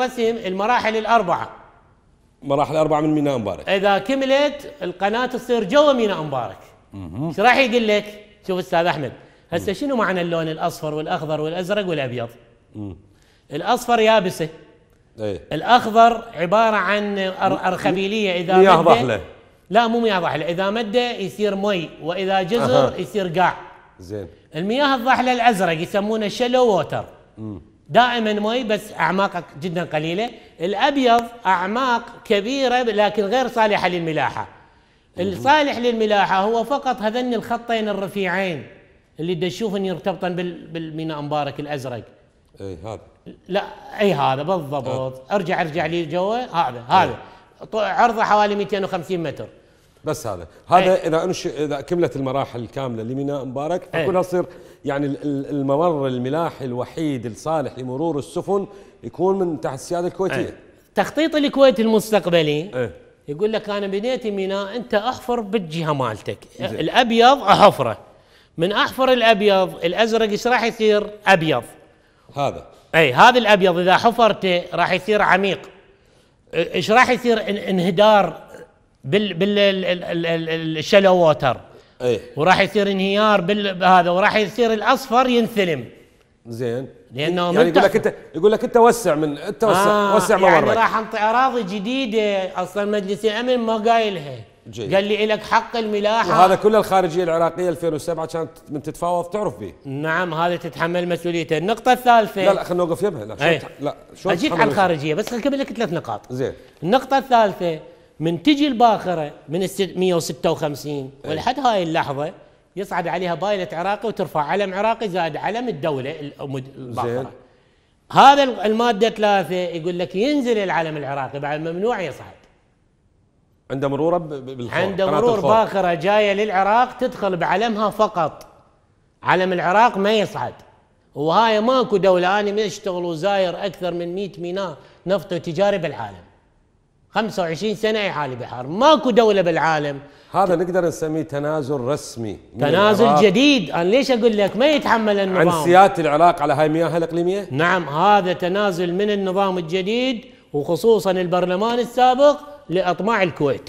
رسم المراحل الأربعة مراحل أربعة من ميناء مبارك إذا كملت القناة تصير جوا ميناء مبارك شو راح يقول لك؟ شوف أستاذ أحمد هسه شنو معنى اللون الأصفر والأخضر والأزرق والأبيض؟ مم. الأصفر يابسة ايه؟ الأخضر عبارة عن أرخبيلية إذا مياه ضحلة لا مو مياه ضحلة إذا مدة يصير مي وإذا جزر أه. يصير قاع زين المياه الضحلة الأزرق يسمونه شلو ووتر مم. دائما مي بس اعماقك جدا قليله الابيض اعماق كبيره لكن غير صالحه للملاحه الصالح للملاحه هو فقط هذن الخطين الرفيعين اللي تشوفهم يرتبطن بالميناء مبارك الازرق اي هذا لا اي هذا بالضبط ارجع ارجع لي جوا هذا هذا عرضه حوالي 250 متر بس هذا هذا أي. اذا انش اذا كملت المراحل الكامله لميناء مبارك إيه. فكلها تصير يعني الممر الملاحي الوحيد الصالح لمرور السفن يكون من تحت السياده الكويتيه أي. تخطيط الكويت المستقبلي أي. يقول لك انا بنيت ميناء انت احفر بالجهه مالتك زي. الابيض احفره من احفر الابيض الازرق ايش راح يصير ابيض هذا اي هذا الابيض اذا حفرته راح يصير عميق إيه، ايش راح يصير انهدار بال بالشلو ووتر ايه وراح يصير انهيار بهذا وراح يصير الاصفر ينثلم زين لانه يعني يقول لك انت يقول لك انت وسع من انت وسع آه وسع ممرك يعني راح انطي اراضي جديده اصلا مجلس الامن ما قايلها جيد. قال لي لك حق الملاحه وهذا كل الخارجيه العراقيه 2007 كانت من تتفاوض تعرف به نعم هذا تتحمل مسؤوليته النقطه الثالثه لا لا خلينا نوقف يمها لا شلون إيه. لا شو اجيك على الخارجيه بس اكمل لك ثلاث نقاط زين النقطه الثالثه من تجي الباخره من ال 156 إيه. ولحد هاي اللحظه يصعد عليها بايلة عراقي وترفع علم عراقي زائد علم الدولة الباخرة هذا المادة ثلاثة يقول لك ينزل العلم العراقي بعد ممنوع يصعد عند مروره بالخور عند مرور باخرة جاية للعراق تدخل بعلمها فقط علم العراق ما يصعد وهاي ماكو دولة أنا ما أشتغل وزاير أكثر من 100 ميناء نفط وتجاري بالعالم 25 سنه يحالي بحار ماكو دوله بالعالم هذا نقدر نسميه تنازل رسمي تنازل جديد انا ليش اقول لك ما يتحمل النظام عن سياده العراق على هاي المياه الاقليميه نعم هذا تنازل من النظام الجديد وخصوصا البرلمان السابق لاطماع الكويت